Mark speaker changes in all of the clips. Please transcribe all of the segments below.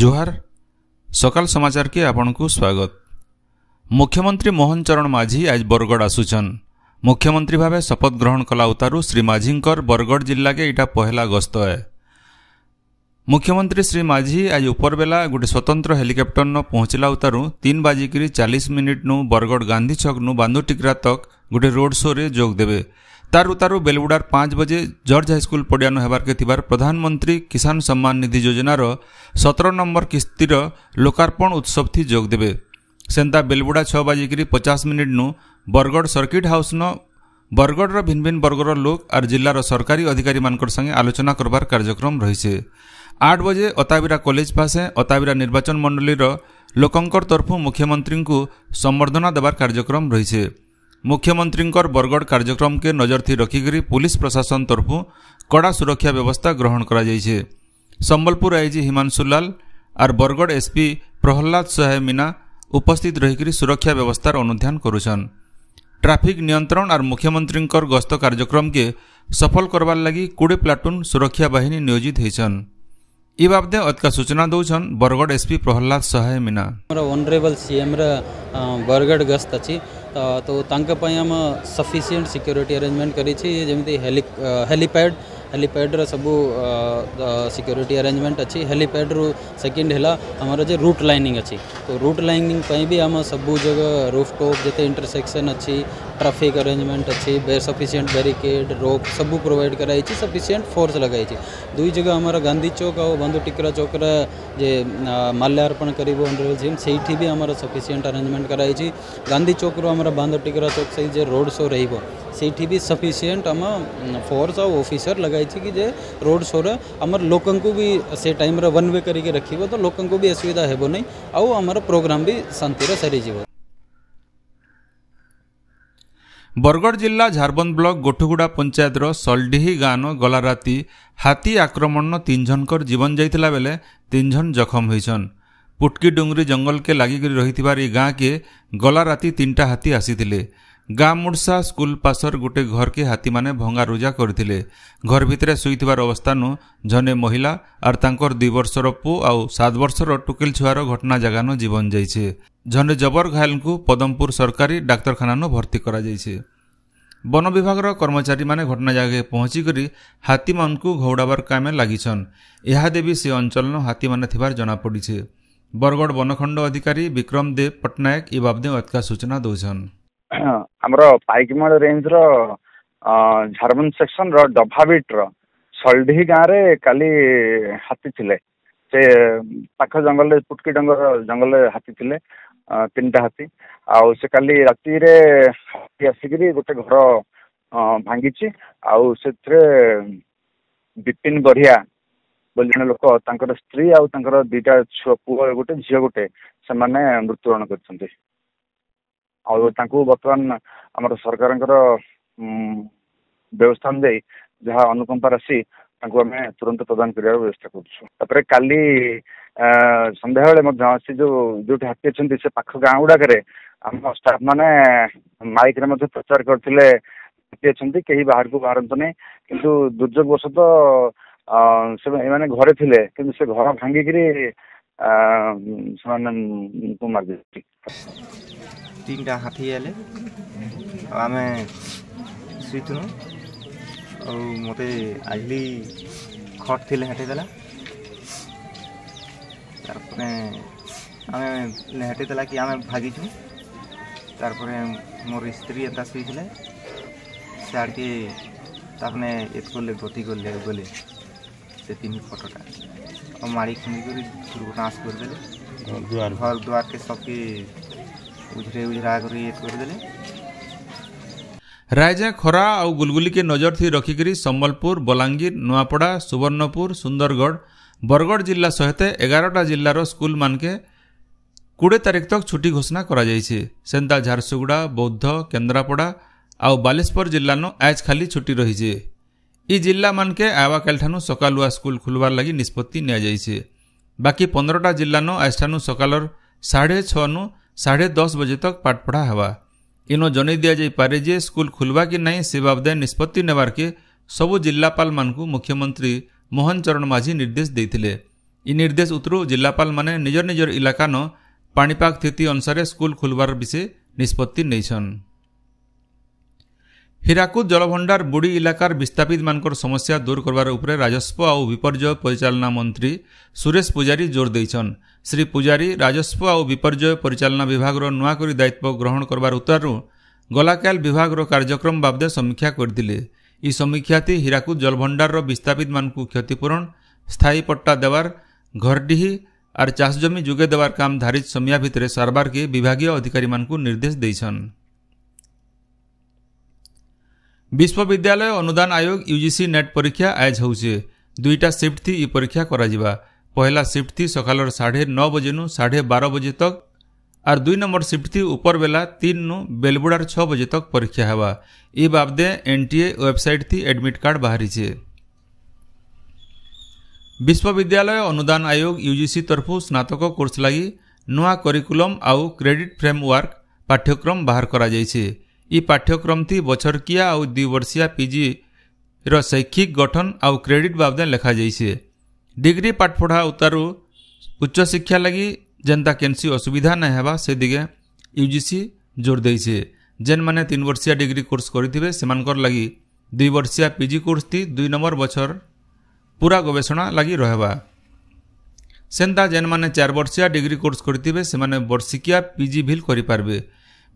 Speaker 1: ଜୁହାର ସକାଳ ସମାଚାରକେ ଆପଣଙ୍କୁ ସ୍ୱାଗତ ମୁଖ୍ୟମନ୍ତ୍ରୀ ମୋହନ ଚରଣ ମାଝୀ ଆଜି ବରଗଡ଼ ଆସୁଛନ୍ ମୁଖ୍ୟମନ୍ତ୍ରୀ ଭାବେ ଶପଥ ଗ୍ରହଣ କଲା ଉତାରୁ ଶ୍ରୀ ମାଝୀଙ୍କର ବରଗଡ଼ ଜିଲ୍ଲାକେ ଇଟା ପହେଲା ଗସ୍ତ ଏ ମୁଖ୍ୟମନ୍ତ୍ରୀ ଶ୍ରୀ ମାଝୀ ଆଜି ଉପରବେଲା ଗୋଟେ ସ୍ୱତନ୍ତ୍ର ହେଲିକପ୍ଟରନ ପହଞ୍ଚିଲା ଉତାରୁ ତିନି ବାଜିକିରି ଚାଳିଶ ମିନିଟ୍ନୁ ବରଗଡ଼ ଗାନ୍ଧୀ ଛକ୍ନୁ ବାନ୍ଧୁଟିଗ୍ରା ତକ୍ ଗୋଟେ ରୋଡ୍ ଶୋରେ ଯୋଗ ଦେବେ તાર ઉતારો બેલવુડાર પાંચ બજે જર્જ હાઇસ્କୁଲ ପଡ଼ିଆନ ହେବାର୍କେ ଥିବାର ପ୍ରଧାନମନ୍ତ୍ରୀ କିଷାନ ସମ୍ମାନ ନିଧି ଯୋଜନାର ସତର ନମ୍ବର କିସ୍ତିର ଲୋକାର୍ପଣ ଉତ୍ସବଥି ଯୋଗ ଦେବେ ସେନ୍ତା ବେଲବୁଡ଼ା ଛଅ ବାଜିକିରି ପଚାଶ ମିନିଟ୍ନୁ ବରଗଡ଼ ସର୍କିଟ୍ ହାଉସ୍ନ বরগড়র ভিন ভিন বর্গর লোক আর জেলার সরকারি অধিকারী মানকর সঙ্গে আলোচনা করবার কার্যক্রম রয়েছে আট বজে অতাবিরা কলেজ পাশে অতাবিরা নির্বাচন মণ্ডলীর লোকঙ্কর তরফ মুখ্যমন্ত্রী সম্বর্ধনা দেবার কার্যক্রম রয়েছে ମୁଖ୍ୟମନ୍ତ୍ରୀଙ୍କର ବରଗଡ଼ କାର୍ଯ୍ୟକ୍ରମକେ ନଜରଥି ରଖିକରି ପୁଲିସ୍ ପ୍ରଶାସନ ତରଫୁ କଡ଼ା ସୁରକ୍ଷା ବ୍ୟବସ୍ଥା ଗ୍ରହଣ କରାଯାଇଛି Sambalpur IG Himanshu Lal R Bargarh SP Prahallad Sahay Meena ଉପସ୍ଥିତ ରହିକରି ସୁରକ୍ଷା ବ୍ୟବସ୍ଥାର ଅନୁଧ୍ୟାନ କରୁଛନ୍ ଟ୍ରାଫିକ୍ ନିୟନ୍ତ୍ରଣ ଆର୍ ମୁଖ୍ୟମନ୍ତ୍ରୀଙ୍କର ଗସ୍ତ କାର୍ଯ୍ୟକ୍ରମକେ ସଫଳ କରବାର୍ ଲାଗି କୋଡ଼ିଏ ପ୍ଲାଟୁନ୍ ସୁରକ୍ଷା ବାହିନୀ ନିୟୋଜିତ ହେଇଛନ୍ ये बाबदे अदिका सूचना दौन Bargarh SP Prahlad Sahay Meena honourable CM Bargarh गस्त अच्छी तो तांके सफिशिएंट सिक्योरिटी अरेंजमेंट करी हेलीपैड हेलीपैड्र सबू सिक्योरीटी अरेंजमेंट अच्छी हेलीपैड्रु सेकेंड है आमर जो रूट लाइनिंग अच्छी तो रूट लाइनिंग भी आम सब जगह रूफ जिते इंटरसेक्शन अच्छी ट्राफिक अरेंजमेंट अच्छी सफिसीयंट बारिकेड रोप सब प्रोवाइड कराई सफिसीयंट फोर्स लगाई दुई जगह आमर गांधी चौक आ बंधु टिकरा चौक जे माल्यार्पण कर जिम से भी आम सफिसीयंट अरेंजमेंट कराई गांधी चौक आमर बांधु टिकरा चौक से रोड शो रही भी सफिसीयंट आम फोर्स आउ ऑफिसर लग थी कि जे रोड सोर आमर लोकन को भी से टाइम रे वन वे करके रखिबो तो लोकन को भी असुविधा हेबो नै आ आमर प्रोग्राम भी शांति रे सरी जीवो বরগড় জিল্লা ঝারবন্দ ব্লক গোঠুগুড়া পঞ্চায়েতর সলডিহি গাঁন গলা রাতি হাতি আক্রমণ তিন জনকর জীবন যাইতিলা বেলে তিন জন জখম হইছন পুটকি ডুঙ্গরি জঙ্গলকে লাগিকি রহিথিবার এই গাঁকে গলা রাতি তিনটা হাতি আসিলে ଗାଁ ମୁର୍ସା ସ୍କୁଲ ପାସର ଗୋଟିଏ ଘରକେ ହାତୀମାନେ ଭଙ୍ଗାରୁଜା କରିଥିଲେ ଘର ଭିତରେ ଶୋଇଥିବାର ଅବସ୍ଥାନୁ ଜଣେ ମହିଳା ଆର୍ ତାଙ୍କର ଦୁଇ ବର୍ଷର ପୁଅ ଆଉ ସାତ ବର୍ଷର ଟୁକିଲ ଛୁଆର ଘଟଣା ଜାଗାନୁ ଜୀବନ ଯାଇଛେ ଜଣେ ଜବର ଘାୟଲଙ୍କୁ ପଦମପୁର ସରକାରୀ ଡାକ୍ତରଖାନାନୁ ଭର୍ତ୍ତି କରାଯାଇଛି ବନ ବିଭାଗର କର୍ମଚାରୀମାନେ ଘଟଣା ଜାଗାରେ ପହଞ୍ଚିକରି ହାତୀମାନଙ୍କୁ ଘଉଡ଼ାବାର କାମେ ଲାଗିଛନ୍ ଏହାଦେ ବି ସେ ଅଞ୍ଚଳନ ହାତୀମାନେ ଥିବାର ଜଣାପଡ଼ିଛି ବରଗଡ଼ ବନଖଣ୍ଡ ଅଧିକାରୀ ବିକ୍ରମ ଦେବ ପଟ୍ଟନାୟକ ଏ ବାବଦେ ଅଧିକା ସୂଚନା ଦେଉଛନ୍ ଆମର ପାଇକିମଳ ରେଞ୍ଜର ଝାରବନ୍ଦ ସେକ୍ସନର ଡଭାବିଟର ସଲଢି ଗାଁରେ କାଲି ହାତୀ ଥିଲେ ସେ ପାଖ ଜଙ୍ଗଲରେ ପୁଟକି ଡଙ୍ଗର ଜଙ୍ଗଲରେ ହାତୀ ଥିଲେ ତିନିଟା ହାତୀ ଆଉ ସେ କାଲି ରାତିରେ ହାତୀ ଆସିକିରି ଗୋଟେ ଘର ଭାଙ୍ଗିଛି ଆଉ ସେଥିରେ ବିପିନ ବଢିଆ ବୋଲି ଜଣେ ଲୋକ ତାଙ୍କର ସ୍ତ୍ରୀ ଆଉ ତାଙ୍କର ଦୁଇଟା ଛୁଆ ପୁଅ ଗୋଟେ ଝିଅ ଗୋଟେ ସେମାନେ ମୃତ୍ୟୁବରଣ କରିଛନ୍ତି ଆଉ ତାଙ୍କୁ ବର୍ତ୍ତମାନ ଆମର ସରକାରଙ୍କର ବ୍ୟବସ୍ଥାନ ଦେଇ ଯାହା ଅନୁକମ୍ପା ରାଶି ତାଙ୍କୁ ଆମେ ତୁରନ୍ତ ପ୍ରଦାନ କରିବାର ବ୍ୟବସ୍ଥା କରୁଛୁ ତାପରେ କାଲି ସନ୍ଧ୍ୟାବେଳେ ମଧ୍ୟ ସେ ଯେଉଁ ଯେଉଁଠି ହାତୀ ଅଛନ୍ତି ସେ ପାଖ ଗାଁ ଗୁଡ଼ାକରେ ଆମ ଷ୍ଟାଫ ମାନେ ମାଇକ୍ରେ ମଧ୍ୟ ପ୍ରଚାର କରିଥିଲେ ହାତୀ ଅଛନ୍ତି କେହି ବାହାରକୁ ବାହାରନ୍ତୁନି କିନ୍ତୁ ଦୁର୍ଯୋଗ ବଶତଃ ସେମାନେ ଏମାନେ ଘରେ ଥିଲେ କିନ୍ତୁ ସେ ଘର ଭାଙ୍ଗିକିରି ସେମାନେ ମାରିଦେଇଛି ତିନିଟା ହାତୀ ହେଲେ ଆମେ ଶୋଇଥିଲୁ ଆଉ ମୋତେ ଆଜିଲି ଖଟ ଥିଲେ ହେଟେଇ ଦେଲା ତାପରେ ଆମେ ହେଟେଇ ଦେଲା କି ଆମେ ଭାଗିଛୁ ତାପରେ ମୋର ସ୍ତ୍ରୀ ଏନ୍ତା ଶୋଇଥିଲେ ସିଆଡ଼କେ ତାପରେ ଏତକଲେ ଗତି ଗଲେ ଗଲେ ସେ ତିନି ଫଟୋଟା ଆଉ ମାଡ଼ି ଖୁନ୍ଦି କରି ଦୁର୍ଘଟଣା ଆସି କରିଦେଲେ ଘର ଦୁଆରକେ ସବକେ उजरे उजरा कर ये करदे ରାଇଜେ ଖରା ଆଉ ଗୁଲଗୁଲିକେ ନଜରଥି ରଖିକରି ସମ୍ବଲପୁର ବଲାଙ୍ଗୀର ନୂଆପଡ଼ା ସୁବର୍ଣ୍ଣପୁର ସୁନ୍ଦରଗଡ଼ ବରଗଡ଼ ଜିଲ୍ଲା ସହିତ ଏଗାରଟା ଜିଲ୍ଲାର ସ୍କୁଲମାନକେ କୋଡ଼ିଏ ତାରିଖ ତକ୍ ଛୁଟି ଘୋଷଣା କରାଯାଇଛି ସେନ୍ତା ଝାରସୁଗୁଡ଼ା ବୌଦ୍ଧ କେନ୍ଦ୍ରାପଡ଼ା ଆଉ ବାଲେଶ୍ୱର ଜିଲ୍ଲାନୁ ଆଜ୍ ଖାଲି ଛୁଟି ରହିଛି ଇ ଜିଲ୍ଲାମାନକେ ଆବାକାଲିଠାନୁ ସକାଲୁଆ ସ୍କୁଲ ଖୁଲବାର ଲାଗି ନିଷ୍ପତ୍ତି ନିଆଯାଇଛି ବାକି ପନ୍ଦରଟା ଜିଲ୍ଲାନୁ ଆଜଠାନୁ ସକାଳର ସାଢ଼େ ଛଅନୁ સાડે દસ બજે તક પાઠપઢા ହେବା ଇନ ଜଣେଇ ଦିଆଯାଇପାରେ ଯେ ସ୍କୁଲ ଖୋଲିବା କି ନାହିଁ ସେ ବାବଦରେ ନିଷ୍ପତ୍ତି ନେବାର୍କେ ସବୁ ଜିଲ୍ଲାପାଳମାନଙ୍କୁ ମୁଖ୍ୟମନ୍ତ୍ରୀ ମୋହନ ଚରଣ ମାଝୀ ନିର୍ଦ୍ଦେଶ ଦେଇଥିଲେ ଇ ନିର୍ଦ୍ଦେଶ ଉତ୍ରୁ ଜିଲ୍ଲାପାଳମାନେ ନିଜର ନିଜର ଇଲାକାନ ପାଣିପାଗ ସ୍ଥିତି ଅନୁସାରେ ସ୍କୁଲ ଖୋଲିବାର ବିଷୟ ନିଷ୍ପତ୍ତି ନେଇଛନ୍ हिराकुद जलभण्डार बुडी इलाकार विस्थापित म समस्या दूर उपरे राजस्व आउ विपर्जय परिचालना मंत्री सुरेश जोर जोरै श्री पूजा राजस्व आउ विपर्जय परिचालना विभाग र नयाँकरी दायित्व ग्रहण गर उत्तरू गलाकाल विभाग कार्यक्रम बाबे समीक्षा गरि समीक्षा हिराकुद् जलभण्डार र विस्थापित क्षतिपूरण स्थायी पट्टा देवार दबार घरडिही जुगे देवार काम धारित धारिज सम सर्बारकी विभागीय अधिकारी निर्देश ବିଶ୍ୱବିଦ୍ୟାଳୟ ଅନୁଦାନ ଆୟୋଗ ୟୁଜିସି ନେଟ୍ ପରୀକ୍ଷା ଆୟୋଜ ହେଉଛେ ଦୁଇଟା ସିଫ୍ଟଥି ଇ ପରୀକ୍ଷା କରାଯିବା ପହିଲା ସିଫ୍ଟଥି ସକାଳର ସାଢ଼େ ନଅ ବଜେନୁ ସାଢ଼େ ବାର ବଜେ ତକ୍ ଆର୍ ଦୁଇ ନମ୍ବର ସିଫ୍ଟଥି ଉପର ବେଲା ତିନନୁ ବେଲବୁଡ଼ାର ଛଅ ବଜେ ତକ୍ ପରୀକ୍ଷା ହେବା ଇ ବାବଦେ ଏନ୍ଟିଏ ୱେବସାଇଟ୍ ଥି ଆଡମିଟ୍ କାର୍ଡ ବାହାରିଛେ ବିଶ୍ୱବିଦ୍ୟାଳୟ ଅନୁଦାନ ଆୟୋଗ ୟୁଜିସି ତରଫୁ ସ୍ନାତକ କୋର୍ସ ଲାଗି ନୂଆ କରିକୁଲମ୍ ଆଉ କ୍ରେଡିଟ୍ ଫ୍ରେମ୍ୱାର୍କ ପାଠ୍ୟକ୍ରମ ବାହାର କରାଯାଇଛି ઈ પાઠ્યક્રમથી બછરકિયા આઉ દ્વિવર્ષિયા પીજી ર શૈક્ષિક ગઠન આઉ ક્રેડિટ બાબદે લખાઈ છે ડિગ્રી પાઠપઢા ઉતારુ ઉચ્ચશિક્ષા લાગી ଯେନ୍ତା କେନ୍ସି ଅସୁବିଧା ନାଇଁ ହେବା ସେ ଦିଗେ ୟୁ ଜି ସି ଜୋର ଦେଇଛେ ଯେନ୍ମାନେ ତିନି ବର୍ଷିଆ ଡିଗ୍ରୀ କୋର୍ସ କରିଥିବେ ସେମାନଙ୍କର ଲାଗି ଦୁଇ ବର୍ଷିଆ ପି ଜି କୋର୍ସଟି ଦୁଇ ନମ୍ବର ବଛର ପୁରା ଗବେଷଣା ଲାଗି ରହିବା ସେନ୍ତା ଯେନ୍ମାନେ ଚାରି ବର୍ଷିଆ ଡିଗ୍ରୀ କୋର୍ସ କରିଥିବେ ସେମାନେ ବର୍ଷିକିଆ ପି ଜି ଭିଲ୍ କରିପାରିବେ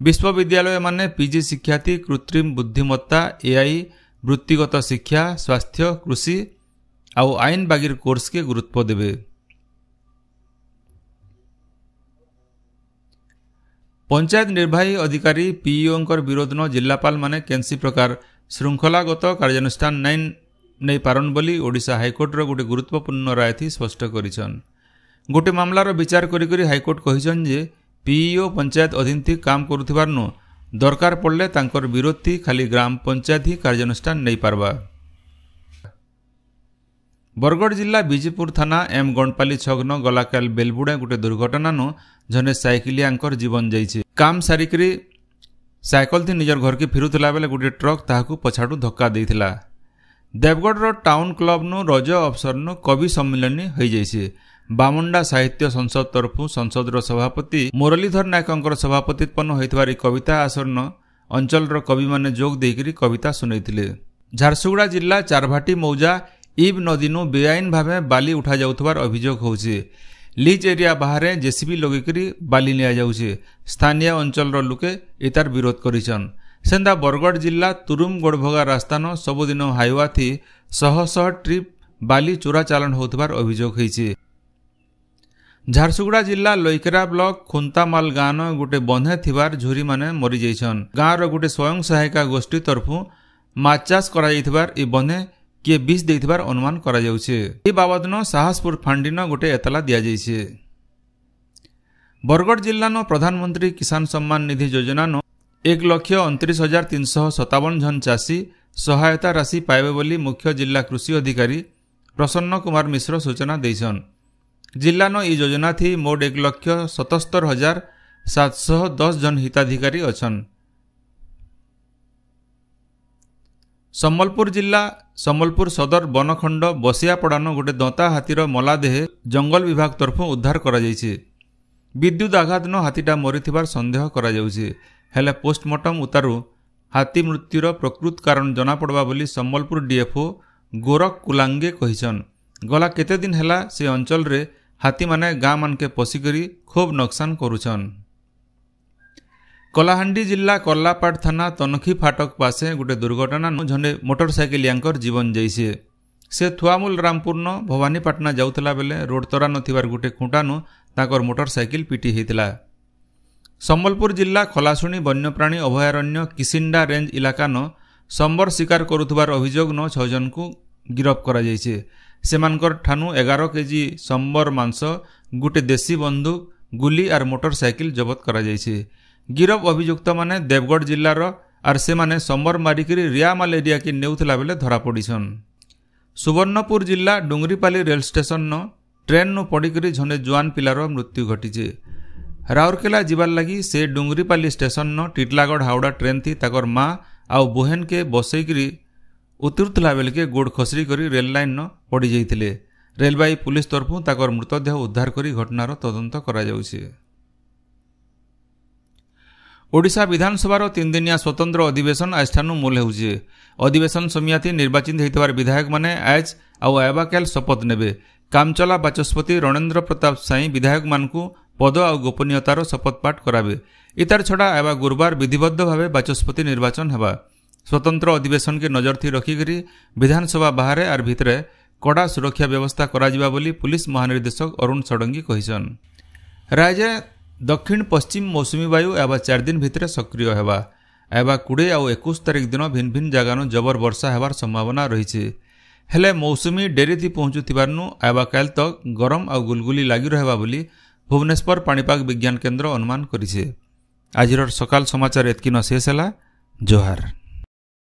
Speaker 1: ବିଶ୍ୱବିଦ୍ୟାଳୟମାନେ ପିଜି ଶିକ୍ଷାର୍ଥୀ କୃତ୍ରିମ ବୁଦ୍ଧିମତା ଏଆଇ ବୃତ୍ତିଗତ ଶିକ୍ଷା ସ୍ୱାସ୍ଥ୍ୟ କୃଷି ଆଉ ଆଇନ ବାଗିର କୋର୍ସକେ ଗୁରୁତ୍ୱ ଦେବେ ପଞ୍ଚାୟତ ନିର୍ବାହୀ ଅଧିକାରୀ ପିଇଓଙ୍କର ବିରୋଧ ନ ଜିଲ୍ଲାପାଳମାନେ କେନ୍ସି ପ୍ରକାର ଶୃଙ୍ଖଳାଗତ କାର୍ଯ୍ୟାନୁଷ୍ଠାନ ନାଇଁ ନେଇପାରନ୍ ବୋଲି ଓଡ଼ିଶା ହାଇକୋର୍ଟର ଗୋଟିଏ ଗୁରୁତ୍ୱପୂର୍ଣ୍ଣ ରାୟଥି ସ୍ପଷ୍ଟ କରିଛନ୍ ଗୋଟିଏ ମାମଲାର ବିଚାର କରିକରି ହାଇକୋର୍ଟ କହିଛନ୍ ଯେ ପିଇଓ ପଞ୍ଚାୟତ ଅଧୀନତି କାମ କରୁଥିବାର ଦରକାର ପଡ଼ିଲେ ତାଙ୍କର ବିରୋଧି ଖାଲି ଗ୍ରାମ ପଞ୍ଚାୟତ ହିଁ କାର୍ଯ୍ୟାନୁଷ୍ଠାନ ନେଇପାରବା ବରଗଡ଼ ଜିଲ୍ଲା ବିଜେପୁର ଥାନା ଏମ୍ ଗଣ୍ଡପାଲି ଛକ୍ନ ଗଲାକାଲ ବେଲବୁଡ଼ା ଗୋଟିଏ ଦୁର୍ଘଟଣା ନୁ ଜଣେ ସାଇକେଲିଆଙ୍କର ଜୀବନ ଯାଇଛି କାମ ସାରିକରି ସାଇକେଲଥି ନିଜର ଘରକୁ ଫେରୁଥିଲା ବେଳେ ଗୋଟିଏ ଟ୍ରକ୍ ତାହାକୁ ପଛାଡ଼ୁ ଧକ୍କା ଦେଇଥିଲା ଦେବଗଡ଼ର ଟାଉନ୍ କ୍ଲବ୍ନୁ ରଜ ଅବସରନୁ କବି ସମ୍ମିଳନୀ ହୋଇଯାଇଛି ବାମୁଣ୍ଡା ସାହିତ୍ୟ ସଂସଦ ତରଫରୁ ସଂସଦର ସଭାପତି ମୁରଲୀଧର ନାୟକଙ୍କର ସଭାପତିତ୍ପନ୍ନ ହୋଇଥିବା ଏହି କବିତା ଆସନ ଅଞ୍ଚଳର କବିମାନେ ଯୋଗ ଦେଇକରି କବିତା ଶୁଣାଇଥିଲେ ଝାରସୁଗୁଡ଼ା ଜିଲ୍ଲା ଚାରଭାଟି ମୌଜା ଇବ୍ ନଦୀନୁ ବେଆଇନ ଭାବେ ବାଲି ଉଠାଯାଉଥିବାର ଅଭିଯୋଗ ହେଉଛି ଲିଜ୍ ଏରିଆ ବାହାରେ ଜେସିବି ଲଗେଇକରି ବାଲି ନିଆଯାଉଛି ସ୍ଥାନୀୟ ଅଞ୍ଚଳର ଲୋକେ ଏତାର ବିରୋଧ କରିଛନ୍ ସେନ୍ତା ବରଗଡ଼ ଜିଲ୍ଲା ତୁରୁମ୍ ଗୋଡ଼ଭଗା ରାସ୍ତାନ ସବୁଦିନ ହାଇୱାଥି ଶହ ଶହ ଟ୍ରିପ୍ ବାଲି ଚୋରା ଚାଲାଣ ହେଉଥିବାର ଅଭିଯୋଗ ହୋଇଛି ଝାରସୁଗୁଡ଼ା ଜିଲ୍ଲା ଲଇକେରା ବ୍ଲକ ଖୁନ୍ତାମାଲ ଗାଁନ ଗୋଟେ ବନ୍ଧେ ଥିବାର ଝୁରିମାନେ ମରିଯାଇଛନ୍ ଗାଁର ଗୋଟେ ସ୍ୱୟଂ ସହାୟିକା ଗୋଷ୍ଠୀ ତରଫୁ ମାଛ ଚାଷ କରାଯାଇଥିବାର ଏ ବନ୍ଧେ କିଏ ବିଷ ଦେଇଥିବାର ଅନୁମାନ କରାଯାଉଛି ଏ ବାବଦନ ସାହସପୁର ଫାଣ୍ଡିନ ଗୋଟେ ଏତଲା ଦିଆଯାଇଛି ବରଗଡ଼ ଜିଲ୍ଲାନ ପ୍ରଧାନମନ୍ତ୍ରୀ କିଷାନ ସମ୍ମାନ ନିଧି ଯୋଜନାନ ଏକ ଲକ୍ଷ ଅଣତିରିଶ ହଜାର ତିନିଶହ ସତାବନ ଜଣ ଚାଷୀ ସହାୟତା ରାଶି ପାଇବେ ବୋଲି ମୁଖ୍ୟ ଜିଲ୍ଲା କୃଷି ଅଧିକାରୀ ପ୍ରସନ୍ନ କୁମାର ମିଶ୍ର ସୂଚନା ଦେଇଛନ୍ ଜିଲ୍ଲାନ ଇ ଯୋଜନାଥି ମୋଟ ଏକ ଲକ୍ଷ ସତସ୍ତର ହଜାର ସାତଶହ ଦଶ ଜଣ ହିତାଧିକାରୀ ଅଛନ୍ ସମ୍ବଲପୁର ଜିଲ୍ଲା ସମ୍ବଲପୁର ସଦର ବନଖଣ୍ଡ ବସିଆପଡ଼ାନ ଗୋଟିଏ ଦନ୍ତା ହାତୀର ମଲାଦେହେ ଜଙ୍ଗଲ ବିଭାଗ ତରଫ ଉଦ୍ଧାର କରାଯାଇଛି ବିଦ୍ୟୁତ୍ ଆଘାତ ନ ହାତୀଟା ମରିଥିବାର ସନ୍ଦେହ କରାଯାଉଛି ହେଲେ ପୋଷ୍ଟମର୍ଟମ ଉତାରୁ ହାତୀ ମୃତ୍ୟୁର ପ୍ରକୃତ କାରଣ ଜଣାପଡ଼ବା ବୋଲି ସମ୍ବଲପୁର ଡିଏଫ୍ଓ ଗୋରଖ କୁଲାଙ୍ଗେ କହିଛନ୍ ଗଲା କେତେଦିନ ହେଲା ସେ ଅଞ୍ଚଳରେ ହାତୀମାନେ ଗାଁମାନକେ ପଶିକରି ଖୁବ୍ ନକସାନ କରୁଛନ୍ କଲାହାଣ୍ଡି ଜିଲ୍ଲା କର୍ଲାପାଟ ଥାନା ତନଖି ଫାଟକ ପାଶେ ଗୋଟେ ଦୁର୍ଘଟଣାନୁ ଜଣେ ମୋଟରସାଇକେଲିଆଙ୍କର ଜୀବନ ଯାଇଛି ସେ ଥୁଆମୁଲ ରାମପୁରନ ଭବାନୀପାଟଣା ଯାଉଥିଲା ବେଲେ ରୋଡ଼ ତରା ନଥିବାର ଗୋଟେ ଖୁଣ୍ଟାନୁ ତାଙ୍କର ମୋଟରସାଇକେଲ ପିଟି ହୋଇଥିଲା ସମ୍ବଲପୁର ଜିଲ୍ଲା ଖଲାସୁଣୀ ବନ୍ୟପ୍ରାଣୀ ଅଭୟାରଣ୍ୟ କିସିଣ୍ଡା ରେଞ୍ଜ ଇଲାକାନ ସମ୍ବର ଶିକାର କରୁଥିବାର ଅଭିଯୋଗନ ଛଅ ଜଣଙ୍କୁ ଗିରଫ କରାଯାଇଛି ସେମାନଙ୍କର ଠାନୁ ଏଗାର କେଜି ସମ୍ବର ମାଂସ ଗୋଟେ ଦେଶୀ ବନ୍ଧୁକ ଗୁଲି ଆର୍ ମୋଟର ସାଇକେଲ ଜବତ କରାଯାଇଛି ଗିରଫ ଅଭିଯୁକ୍ତମାନେ ଦେବଗଡ଼ ଜିଲ୍ଲାର ଆର୍ ସେମାନେ ସମ୍ବର ମାରିକିରି ରିଆମାଲ ଏରିଆକେ ନେଉଥିଲା ବେଲେ ଧରାପଡ଼ିଛନ୍ ସୁବର୍ଣ୍ଣପୁର ଜିଲ୍ଲା ଡୁଙ୍ଗରିପାଲି ରେଳ ଷ୍ଟେସନନ ଟ୍ରେନ୍ରୁ ପଡ଼ିକରି ଜଣେ ଜୁଆନ୍ ପିଲାର ମୃତ୍ୟୁ ଘଟିଛି ରାଉରକେଲା ଯିବାର୍ ଲାଗି ସେ ଡୁଙ୍ଗରିପାଲି ଷ୍ଟେସନ୍ନ ଟିଟଲାଗଡ଼ ହାଓଡ଼ା ଟ୍ରେନ୍ଥି ତାଙ୍କର ମା' ଆଉ ବୋହେନ୍କେ ବସେଇକିରି ଉତ୍ତୀର୍ଥିଲା ବେଳକେ ଗୋଡ଼ ଖସରି କରି ରେଲ ଲାଇନ୍ର ପଡ଼ିଯାଇଥିଲେ ରେଲବାଇ ପୁଲିସ୍ ତରଫରୁ ତାଙ୍କର ମୃତଦେହ ଉଦ୍ଧାର କରି ଘଟଣାର ତଦନ୍ତ କରାଯାଉଛି ଓଡ଼ିଶା ବିଧାନସଭାର ତିନିଦିନିଆ ସ୍ୱତନ୍ତ୍ର ଅଧିବେଶନ ଆଜିଠାନୁ ମୂଲ ହେଉଛି ଅଧିବେଶନ ସମିଆତି ନିର୍ବାଚିତ ହୋଇଥିବାର ବିଧାୟକମାନେ ଆଜ୍ ଆଉ ଆବାକାଲ ଶପଥ ନେବେ କାମଚଲା ବାଚସ୍ପତି ରଣେନ୍ଦ୍ର ପ୍ରତାପ ସ୍ୱାଇଁ ବିଧାୟକମାନଙ୍କୁ ପଦ ଆଉ ଗୋପନୀୟତାର ଶପଥପାଠ କରାବେ ଇତାର ଛଡ଼ା ଏବା ଗୁରୁବାର ବିଧିବଦ୍ଧ ଭାବେ ବାଚସ୍ପତି ନିର୍ବାଚନ ହେବା ସ୍ୱତନ୍ତ୍ର ଅଧିବେଶନକେ ନଜରଥି ରଖିକରି ବିଧାନସଭା ବାହାରେ ଆର୍ ଭିତରେ କଡ଼ା ସୁରକ୍ଷା ବ୍ୟବସ୍ଥା କରାଯିବା ବୋଲି ପୁଲିସ୍ ମହାନିର୍ଦ୍ଦେଶକ ଅରୁଣ ଷଡ଼ଙ୍ଗୀ କହିଛନ୍ ରାଇଜେ ଦକ୍ଷିଣ ପଶ୍ଚିମ ମୌସୁମୀ ବାୟୁ ଏବା ଚାରି ଦିନ ଭିତରେ ସକ୍ରିୟ ହେବା ଏବା କୋଡ଼ିଏ ଆଉ ଏକୋଇଶ ତାରିଖ ଦିନ ଭିନ୍ନ ଭିନ୍ନ ଜାଗାନୁ ଜବର ବର୍ଷା ହେବାର ସମ୍ଭାବନା ରହିଛି ହେଲେ ମୌସୁମୀ ଡେରିଥି ପହଞ୍ଚୁଥିବାରୁ ଆଇବା କାଲି ତକ୍ ଗରମ ଆଉ ଗୁଲଗୁଲି ଲାଗି ରହିବା ବୋଲି ଭୁବନେଶ୍ୱର ପାଣିପାଗ ବିଜ୍ଞାନ କେନ୍ଦ୍ର ଅନୁମାନ କରିଛି ଆଜିର ସକାଳ ସମାଚାର ଏତକି ନ ଶେଷ ହେଲା ଜୋହାର